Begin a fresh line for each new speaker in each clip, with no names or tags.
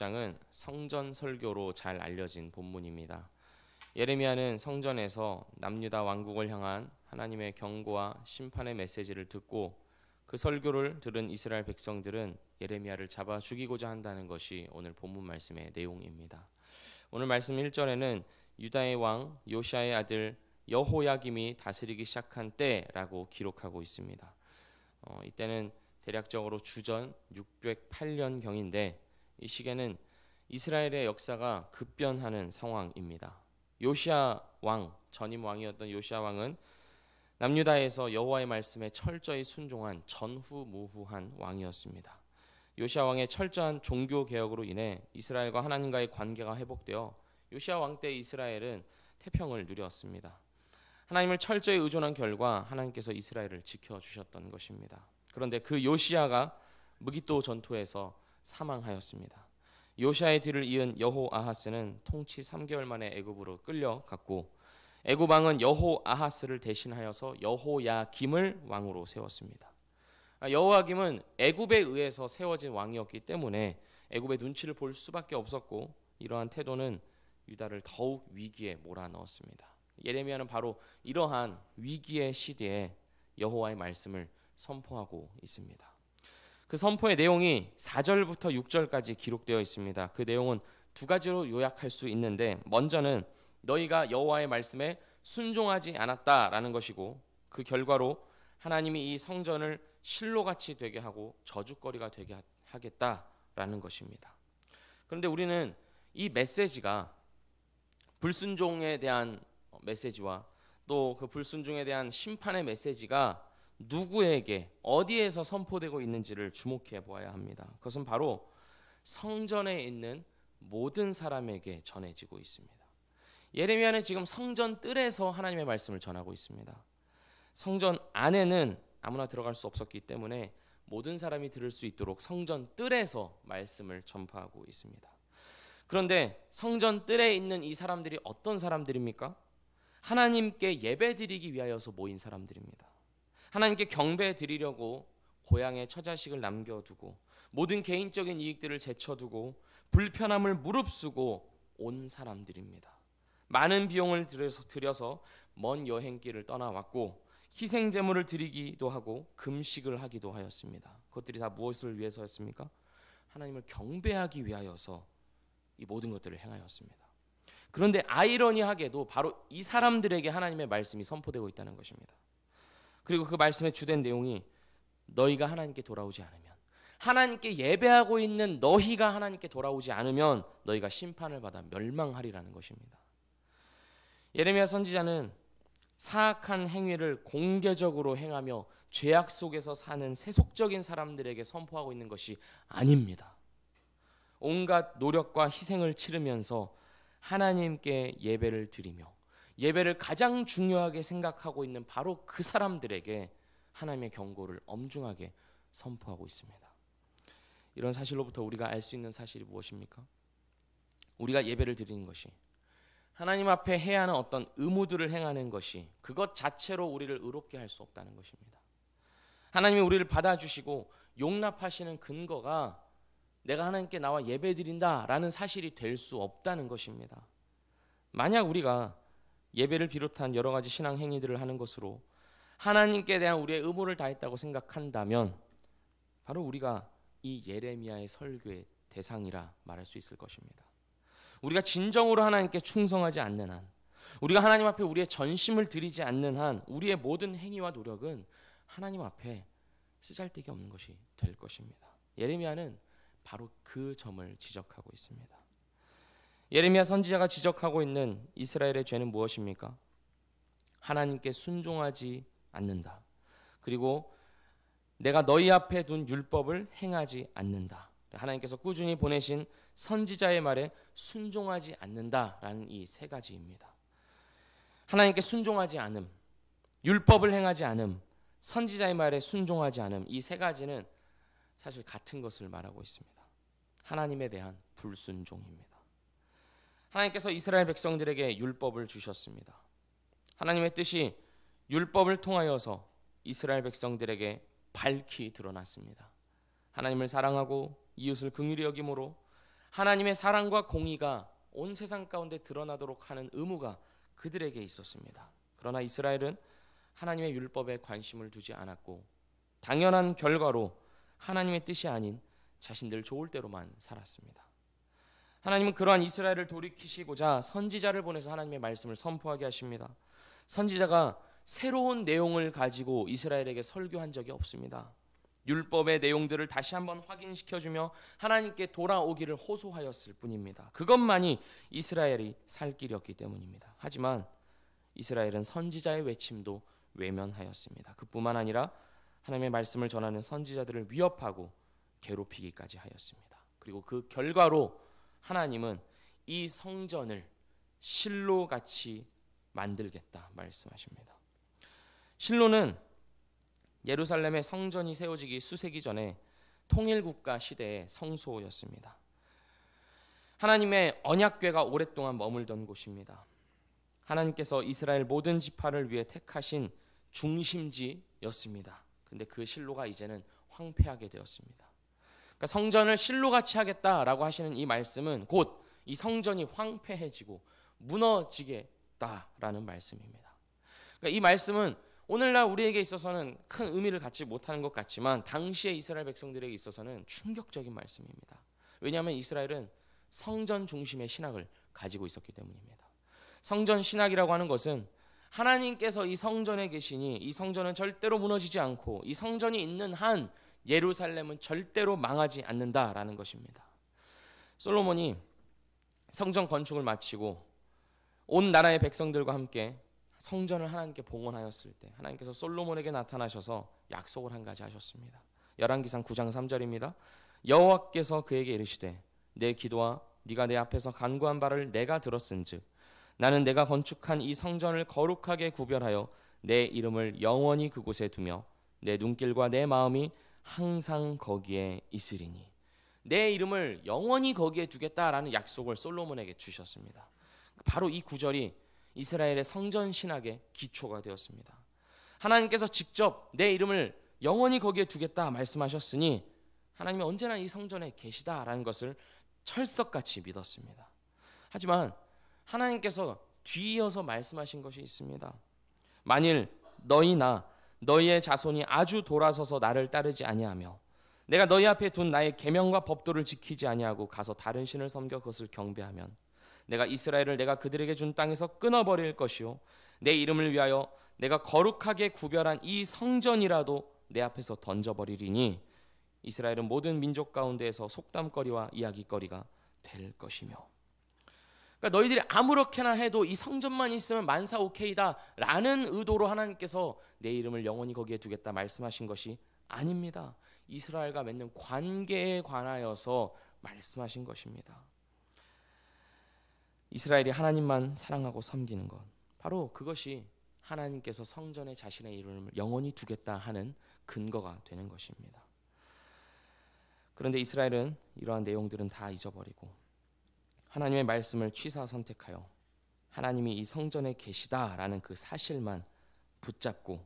6장은 성전 설교로 잘 알려진 본문입니다. 예레미야는 성전에서 남유다 왕국을 향한 하나님의 경고와 심판의 메시지를 듣고 그 설교를 들은 이스라엘 백성들은 예레미야를 잡아 죽이고자 한다는 것이 오늘 본문 말씀의 내용입니다. 오늘 말씀 1절에는 유다의 왕 요시아의 아들 여호야김이 다스리기 시작한 때라고 기록하고 있습니다. 어, 이때는 대략적으로 주전 608년 경인데 이 시기에는 이스라엘의 역사가 급변하는 상황입니다. 요시아 왕 전임 왕이었던 요시아 왕은 남유다에서 여호와의 말씀에 철저히 순종한 전후무후한 왕이었습니다. 요시아 왕의 철저한 종교 개혁으로 인해 이스라엘과 하나님과의 관계가 회복되어 요시아 왕 때 이스라엘은 태평을 누렸습니다. 하나님을 철저히 의존한 결과 하나님께서 이스라엘을 지켜 주셨던 것입니다. 그런데 그 요시아가 무기또 전투에서 사망하였습니다. 요시아의 뒤를 이은 여호아하스는 통치 3개월 만에 애굽으로 끌려갔고 애굽 왕은 여호아하스를 대신하여서 여호야김을 왕으로 세웠습니다. 아, 여호야김은 애굽에 의해서 세워진 왕이었기 때문에 애굽의 눈치를 볼 수밖에 없었고 이러한 태도는 유다를 더욱 위기에 몰아넣었습니다. 예레미야는 바로 이러한 위기의 시대에 여호와의 말씀을 선포하고 있습니다. 그 선포의 내용이 4절부터 6절까지 기록되어 있습니다. 그 내용은 두 가지로 요약할 수 있는데 먼저는 너희가 여호와의 말씀에 순종하지 않았다라는 것이고 그 결과로 하나님이 이 성전을 실로같이 되게 하고 저주거리가 되게 하겠다라는 것입니다. 그런데 우리는 이 메시지가 불순종에 대한 메시지와 또 그 불순종에 대한 심판의 메시지가 누구에게 어디에서 선포되고 있는지를 주목해 보아야 합니다. 그것은 바로 성전에 있는 모든 사람에게 전해지고 있습니다. 예레미야는 지금 성전 뜰에서 하나님의 말씀을 전하고 있습니다. 성전 안에는 아무나 들어갈 수 없었기 때문에 모든 사람이 들을 수 있도록 성전 뜰에서 말씀을 전파하고 있습니다. 그런데 성전 뜰에 있는 이 사람들이 어떤 사람들입니까? 하나님께 예배드리기 위하여서 모인 사람들입니다. 하나님께 경배 드리려고 고향에 처자식을 남겨두고 모든 개인적인 이익들을 제쳐두고 불편함을 무릅쓰고 온 사람들입니다. 많은 비용을 들여서, 들여서 먼 여행길을 떠나왔고 희생 제물을 드리기도 하고 금식을 하기도 하였습니다. 그것들이 다 무엇을 위해서였습니까? 하나님을 경배하기 위하여서 이 모든 것들을 행하였습니다. 그런데 아이러니하게도 바로 이 사람들에게 하나님의 말씀이 선포되고 있다는 것입니다. 그리고 그 말씀의 주된 내용이 너희가 하나님께 돌아오지 않으면 하나님께 예배하고 있는 너희가 하나님께 돌아오지 않으면 너희가 심판을 받아 멸망하리라는 것입니다. 예레미야 선지자는 사악한 행위를 공개적으로 행하며 죄악 속에서 사는 세속적인 사람들에게 선포하고 있는 것이 아닙니다. 온갖 노력과 희생을 치르면서 하나님께 예배를 드리며 예배를 가장 중요하게 생각하고 있는 바로 그 사람들에게 하나님의 경고를 엄중하게 선포하고 있습니다. 이런 사실로부터 우리가 알 수 있는 사실이 무엇입니까? 우리가 예배를 드리는 것이 하나님 앞에 해야 하는 어떤 의무들을 행하는 것이 그것 자체로 우리를 의롭게 할 수 없다는 것입니다. 하나님이 우리를 받아주시고 용납하시는 근거가 내가 하나님께 나와 예배 드린다라는 사실이 될 수 없다는 것입니다. 만약 우리가 예배를 비롯한 여러 가지 신앙 행위들을 하는 것으로 하나님께 대한 우리의 의무를 다했다고 생각한다면 바로 우리가 이 예레미야의 설교의 대상이라 말할 수 있을 것입니다. 우리가 진정으로 하나님께 충성하지 않는 한, 우리가 하나님 앞에 우리의 전심을 드리지 않는 한, 우리의 모든 행위와 노력은 하나님 앞에 쓰잘데기 없는 것이 될 것입니다. 예레미야는 바로 그 점을 지적하고 있습니다. 예레미야 선지자가 지적하고 있는 이스라엘의 죄는 무엇입니까? 하나님께 순종하지 않는다. 그리고 내가 너희 앞에 둔 율법을 행하지 않는다. 하나님께서 꾸준히 보내신 선지자의 말에 순종하지 않는다라는 이 세 가지입니다. 하나님께 순종하지 않음, 율법을 행하지 않음, 선지자의 말에 순종하지 않음 이 세 가지는 사실 같은 것을 말하고 있습니다. 하나님에 대한 불순종입니다. 하나님께서 이스라엘 백성들에게 율법을 주셨습니다. 하나님의 뜻이 율법을 통하여서 이스라엘 백성들에게 밝히 드러났습니다. 하나님을 사랑하고 이웃을 긍휼히 여김으로 하나님의 사랑과 공의가 온 세상 가운데 드러나도록 하는 의무가 그들에게 있었습니다. 그러나 이스라엘은 하나님의 율법에 관심을 두지 않았고 당연한 결과로 하나님의 뜻이 아닌 자신들 좋을 대로만 살았습니다. 하나님은 그러한 이스라엘을 돌이키시고자 선지자를 보내서 하나님의 말씀을 선포하게 하십니다. 선지자가 새로운 내용을 가지고 이스라엘에게 설교한 적이 없습니다. 율법의 내용들을 다시 한번 확인시켜 주며 하나님께 돌아오기를 호소하였을 뿐입니다. 그것만이 이스라엘이 살 길이었기 때문입니다. 하지만 이스라엘은 선지자의 외침도 외면하였습니다. 그뿐만 아니라 하나님의 말씀을 전하는 선지자들을 위협하고 괴롭히기까지 하였습니다. 그리고 그 결과로 하나님은 이 성전을 실로 같이 만들겠다 말씀하십니다. 실로는 예루살렘의 성전이 세워지기 수세기 전에 통일국가 시대의 성소였습니다. 하나님의 언약궤가 오랫동안 머물던 곳입니다. 하나님께서 이스라엘 모든 지파를 위해 택하신 중심지였습니다. 근데 그 실로가 이제는 황폐하게 되었습니다. 그러니까 성전을 실로 같이 하겠다라고 하시는 이 말씀은 곧 이 성전이 황폐해지고 무너지겠다라는 말씀입니다. 그러니까 이 말씀은 오늘날 우리에게 있어서는 큰 의미를 갖지 못하는 것 같지만 당시의 이스라엘 백성들에게 있어서는 충격적인 말씀입니다. 왜냐하면 이스라엘은 성전 중심의 신학을 가지고 있었기 때문입니다. 성전 신학이라고 하는 것은 하나님께서 이 성전에 계시니 이 성전은 절대로 무너지지 않고 이 성전이 있는 한 예루살렘은 절대로 망하지 않는다라는 것입니다. 솔로몬이 성전 건축을 마치고 온 나라의 백성들과 함께 성전을 하나님께 봉헌하였을 때 하나님께서 솔로몬에게 나타나셔서 약속을 한 가지 하셨습니다. 열왕기상 9장 3절입니다. 여호와께서 그에게 이르시되 내 기도와 네가 내 앞에서 간구한 바를 내가 들었은즉 나는 내가 건축한 이 성전을 거룩하게 구별하여 내 이름을 영원히 그곳에 두며 내 눈길과 내 마음이 항상 거기에 있으리니 내 이름을 영원히 거기에 두겠다라는 약속을 솔로몬에게 주셨습니다. 바로 이 구절이 이스라엘의 성전 신학의 기초가 되었습니다. 하나님께서 직접 내 이름을 영원히 거기에 두겠다 말씀하셨으니 하나님이 언제나 이 성전에 계시다라는 것을 철석같이 믿었습니다. 하지만 하나님께서 뒤이어서 말씀하신 것이 있습니다. 만일 너희나 너희의 자손이 아주 돌아서서 나를 따르지 아니하며 내가 너희 앞에 둔 나의 계명과 법도를 지키지 아니하고 가서 다른 신을 섬겨 그것을 경배하면 내가 이스라엘을 내가 그들에게 준 땅에서 끊어버릴 것이요 내 이름을 위하여 내가 거룩하게 구별한 이 성전이라도 내 앞에서 던져버리리니 이스라엘은 모든 민족 가운데에서 속담거리와 이야기거리가 될 것이며 그러니까 너희들이 아무렇게나 해도 이 성전만 있으면 만사 오케이다라는 의도로 하나님께서 내 이름을 영원히 거기에 두겠다 말씀하신 것이 아닙니다. 이스라엘과 맺는 관계에 관하여서 말씀하신 것입니다. 이스라엘이 하나님만 사랑하고 섬기는 것 바로 그것이 하나님께서 성전에 자신의 이름을 영원히 두겠다 하는 근거가 되는 것입니다. 그런데 이스라엘은 이러한 내용들은 다 잊어버리고 하나님의 말씀을 취사 선택하여 하나님이 이 성전에 계시다라는 그 사실만 붙잡고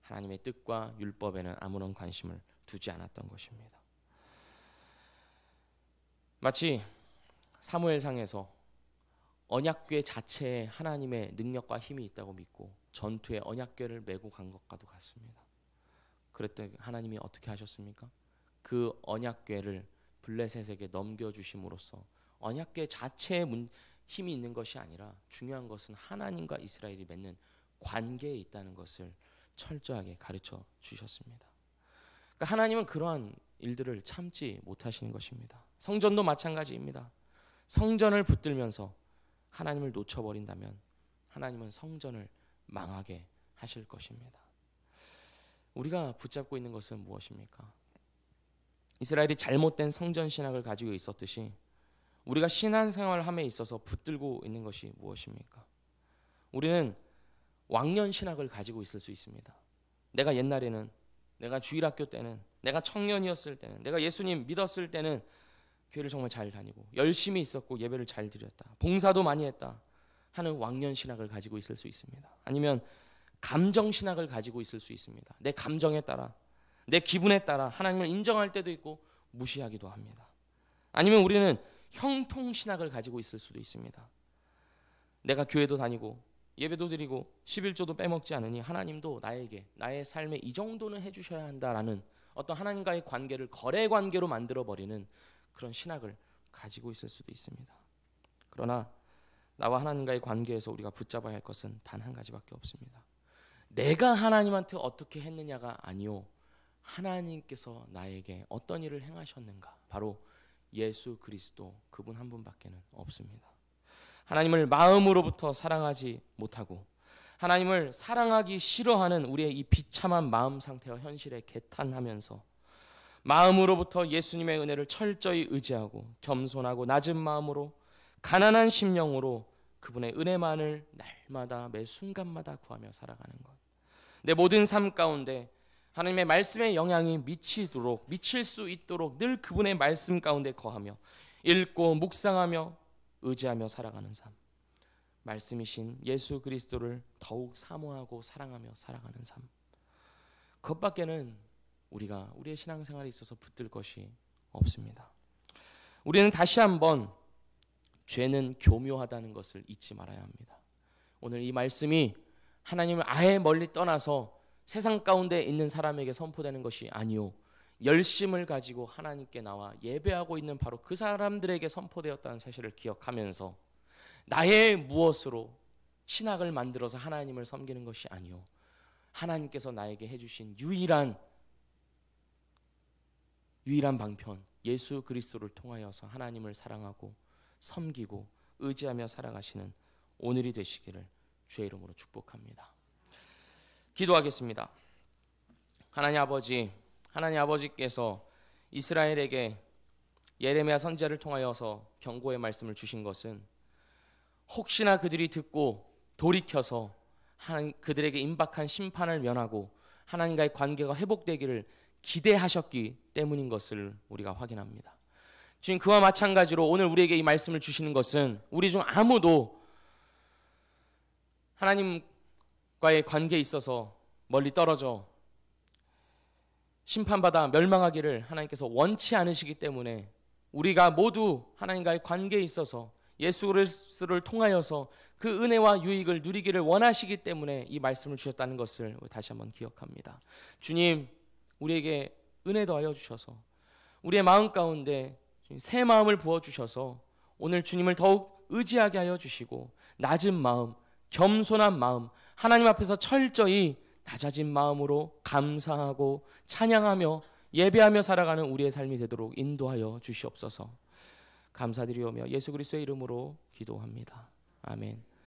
하나님의 뜻과 율법에는 아무런 관심을 두지 않았던 것입니다. 마치 사무엘상에서 언약궤 자체에 하나님의 능력과 힘이 있다고 믿고 전투에 언약궤를 메고 간 것과도 같습니다. 그랬더니 하나님이 어떻게 하셨습니까? 그 언약궤를 블레셋에게 넘겨 주심으로써 언약궤 자체에 문, 힘이 있는 것이 아니라 중요한 것은 하나님과 이스라엘이 맺는 관계에 있다는 것을 철저하게 가르쳐 주셨습니다. 그러니까 하나님은 그러한 일들을 참지 못하시는 것입니다. 성전도 마찬가지입니다. 성전을 붙들면서 하나님을 놓쳐버린다면 하나님은 성전을 망하게 하실 것입니다. 우리가 붙잡고 있는 것은 무엇입니까? 이스라엘이 잘못된 성전 신학을 가지고 있었듯이 우리가 신앙생활 함에 있어서 붙들고 있는 것이 무엇입니까? 우리는 왕년 신학을 가지고 있을 수 있습니다. 내가 옛날에는 내가 주일학교 때는 내가 청년이었을 때는 내가 예수님 믿었을 때는 교회를 정말 잘 다니고 열심히 있었고 예배를 잘 드렸다. 봉사도 많이 했다. 하는 왕년 신학을 가지고 있을 수 있습니다. 아니면 감정 신학을 가지고 있을 수 있습니다. 내 감정에 따라 내 기분에 따라 하나님을 인정할 때도 있고 무시하기도 합니다. 아니면 우리는 형통 신학을 가지고 있을 수도 있습니다. 내가 교회도 다니고 예배도 드리고 11조도 빼먹지 않으니 하나님도 나에게 나의 삶에 이 정도는 해 주셔야 한다라는 어떤 하나님과의 관계를 거래 관계로 만들어 버리는 그런 신학을 가지고 있을 수도 있습니다. 그러나 나와 하나님과의 관계에서 우리가 붙잡아야 할 것은 단 한 가지밖에 없습니다. 내가 하나님한테 어떻게 했느냐가 아니요. 하나님께서 나에게 어떤 일을 행하셨는가. 바로 예수 그리스도 그분 한 분밖에는 없습니다. 하나님을 마음으로부터 사랑하지 못하고 하나님을 사랑하기 싫어하는 우리의 이 비참한 마음 상태와 현실에 개탄하면서 마음으로부터 예수님의 은혜를 철저히 의지하고 겸손하고 낮은 마음으로 가난한 심령으로 그분의 은혜만을 날마다 매 순간마다 구하며 살아가는 것. 내 모든 삶 가운데 하나님의 말씀의 영향이 미치도록 미칠 수 있도록 늘 그분의 말씀 가운데 거하며 읽고 묵상하며 의지하며 살아가는 삶. 말씀이신 예수 그리스도를 더욱 사모하고 사랑하며 살아가는 삶. 그것밖에는 우리가 우리의 신앙생활에 있어서 붙들 것이 없습니다. 우리는 다시 한번 죄는 교묘하다는 것을 잊지 말아야 합니다. 오늘 이 말씀이 하나님을 아예 멀리 떠나서 세상 가운데 있는 사람에게 선포되는 것이 아니요 열심을 가지고 하나님께 나와 예배하고 있는 바로 그 사람들에게 선포되었다는 사실을 기억하면서 나의 무엇으로 신학을 만들어서 하나님을 섬기는 것이 아니요 하나님께서 나에게 해주신 유일한 유일한 방편 예수 그리스도를 통하여서 하나님을 사랑하고 섬기고 의지하며 살아가시는 오늘이 되시기를 주의 이름으로 축복합니다. 기도하겠습니다. 하나님 아버지, 하나님 아버지께서 이스라엘에게 예레미야 선지자를 통하여서 경고의 말씀을 주신 것은 혹시나 그들이 듣고 돌이켜서 그들에게 임박한 심판을 면하고 하나님과의 관계가 회복되기를 기대하셨기 때문인 것을 우리가 확인합니다. 지금 그와 마찬가지로 오늘 우리에게 이 말씀을 주시는 것은 우리 중 아무도 하나님 과의 관계에 있어서 멀리 떨어져 심판받아 멸망하기를 하나님께서 원치 않으시기 때문에 우리가 모두 하나님과의 관계에 있어서 예수 그리스도를 통하여서 그 은혜와 유익을 누리기를 원하시기 때문에 이 말씀을 주셨다는 것을 다시 한번 기억합니다. 주님, 우리에게 은혜 도하여 주셔서 우리의 마음 가운데 새 마음을 부어 주셔서 오늘 주님을 더욱 의지하게 하여 주시고 낮은 마음, 겸손한 마음, 하나님 앞에서 철저히 낮아진 마음으로 감사하고 찬양하며 예배하며 살아가는 우리의 삶이 되도록 인도하여 주시옵소서. 감사드리오며 예수 그리스도의 이름으로 기도합니다. 아멘.